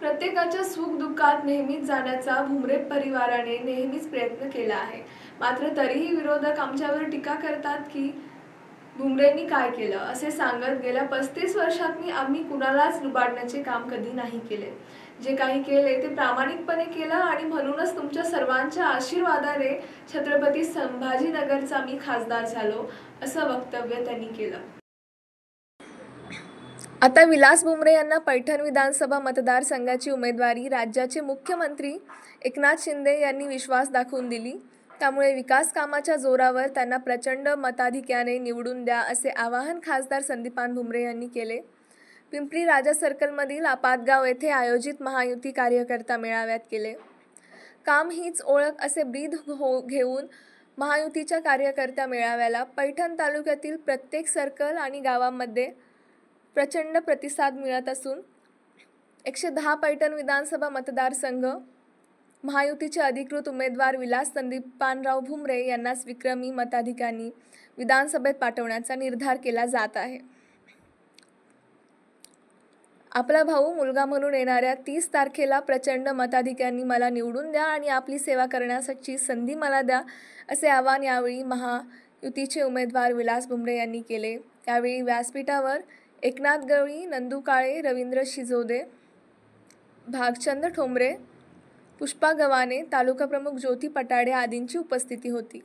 प्रत्येकाच्या सुख दुःखात नेहमीच जाण्याचा भुमरे परिवाराने नेहमीच प्रयत्न केला आहे मात्र तरीही विरोधक आमच्यावर टीका करतात की भुमरेंनी काय केलं असे सांगत गेल्या पस्तीस वर्षात मी आम्ही कुणालाच लुबाडण्याचे काम कधी नाही केले जे काही केले ते प्रामाणिकपणे केलं आणि म्हणूनच तुमच्या सर्वांच्या आशीर्वादाने छत्रपती संभाजीनगरचा मी खासदार झालो असं वक्तव्य त्यांनी केलं आता विलास बुमरे यांना पैठण विधानसभा मतदारसंघाची उमेदवारी राज्याचे मुख्यमंत्री एकनाथ शिंदे यांनी विश्वास दाखवून दिली त्यामुळे विकास कामाच्या जोरावर त्यांना प्रचंड मताधिक्याने निवडून द्या असे आवाहन खासदार संदीपान भुमरे यांनी केले पिंपरी राजा सर्कलमधील आपातगाव येथे आयोजित महायुती कार्यकर्ता मेळाव्यात केले काम हीच ओळख असे ब्रीद हो घेऊन महायुतीच्या कार्यकर्त्या मेळाव्याला पैठण तालुक्यातील प्रत्येक सर्कल आणि गावामध्ये प्रचंड प्रतिसाद मिळत असून एकशे दहा पैठण विधानसभा मतदारसंघ महायुतीचे अधिकृत उमेदवार विलास संदीप पानराव भुमरे यांना विक्रमी मताधिकांनी विधानसभेत पाठवण्याचा निर्धार केला जात आहे आपला भाऊ मुलगा म्हणून येणाऱ्या तीस तारखेला प्रचंड मताधिकांनी मला निवडून द्या आणि आपली सेवा करण्यासाठी संधी मला द्या असे आवाहन यावेळी महायुतीचे उमेदवार विलास भुमरे यांनी केले त्यावेळी व्यासपीठावर एकनाथ गवळी नंदू काळे रवींद्र शिजोदे भागचंद ठोंबरे पुष्पा गवाने तालुका प्रमुख ज्योती पटाडे आदींची उपस्थिती होती